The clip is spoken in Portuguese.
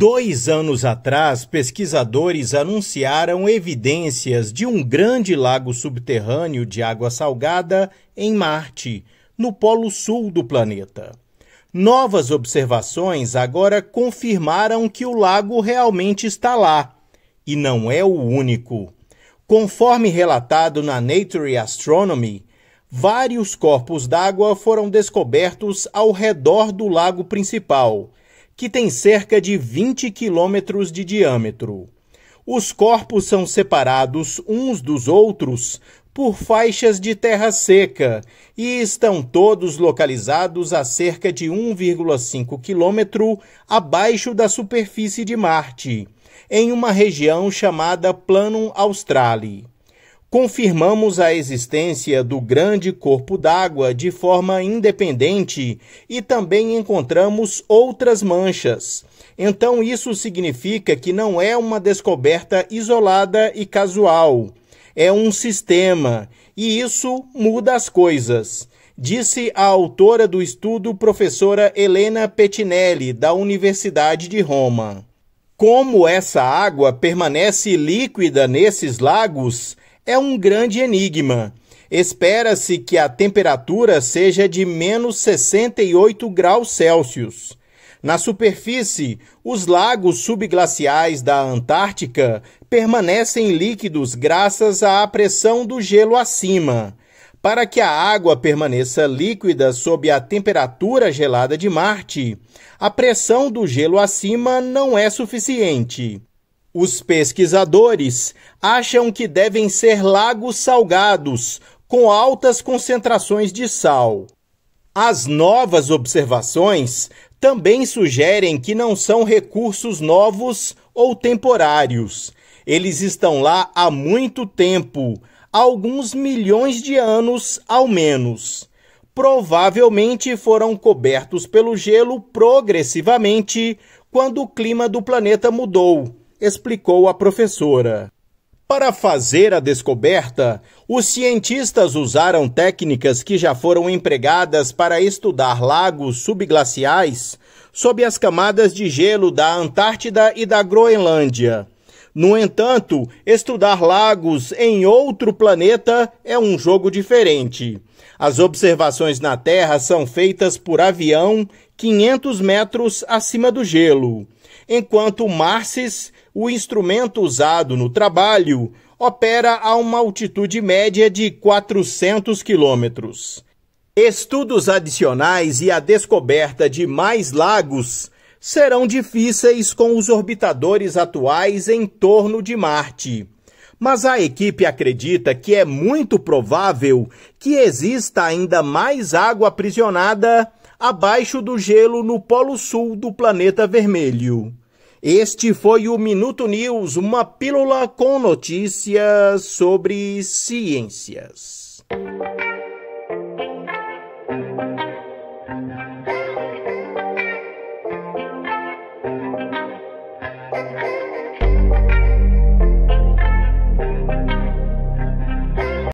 Dois anos atrás, pesquisadores anunciaram evidências de um grande lago subterrâneo de água salgada em Marte, no polo sul do planeta. Novas observações agora confirmaram que o lago realmente está lá, e não é o único. Conforme relatado na Nature Astronomy, vários corpos d'água foram descobertos ao redor do lago principal que tem cerca de 20 quilômetros de diâmetro. Os corpos são separados uns dos outros por faixas de terra seca e estão todos localizados a cerca de 1,5 quilômetro abaixo da superfície de Marte, em uma região chamada Planum Australe confirmamos a existência do grande corpo d'água de forma independente e também encontramos outras manchas. Então, isso significa que não é uma descoberta isolada e casual. É um sistema, e isso muda as coisas disse a autora do estudo, professora Helena Petinelli da Universidade de Roma. Como essa água permanece líquida nesses lagos, é um grande enigma. Espera-se que a temperatura seja de menos 68 graus Celsius. Na superfície, os lagos subglaciais da Antártica permanecem líquidos graças à pressão do gelo acima. Para que a água permaneça líquida sob a temperatura gelada de Marte, a pressão do gelo acima não é suficiente. Os pesquisadores acham que devem ser lagos salgados, com altas concentrações de sal. As novas observações também sugerem que não são recursos novos ou temporários. Eles estão lá há muito tempo, alguns milhões de anos ao menos. Provavelmente foram cobertos pelo gelo progressivamente quando o clima do planeta mudou explicou a professora. Para fazer a descoberta, os cientistas usaram técnicas que já foram empregadas para estudar lagos subglaciais sob as camadas de gelo da Antártida e da Groenlândia. No entanto, estudar lagos em outro planeta é um jogo diferente. As observações na Terra são feitas por avião 500 metros acima do gelo enquanto Marsis, o instrumento usado no trabalho, opera a uma altitude média de 400 quilômetros. Estudos adicionais e a descoberta de mais lagos serão difíceis com os orbitadores atuais em torno de Marte. Mas a equipe acredita que é muito provável que exista ainda mais água aprisionada abaixo do gelo no Polo Sul do planeta vermelho. Este foi o Minuto News, uma pílula com notícias sobre ciências.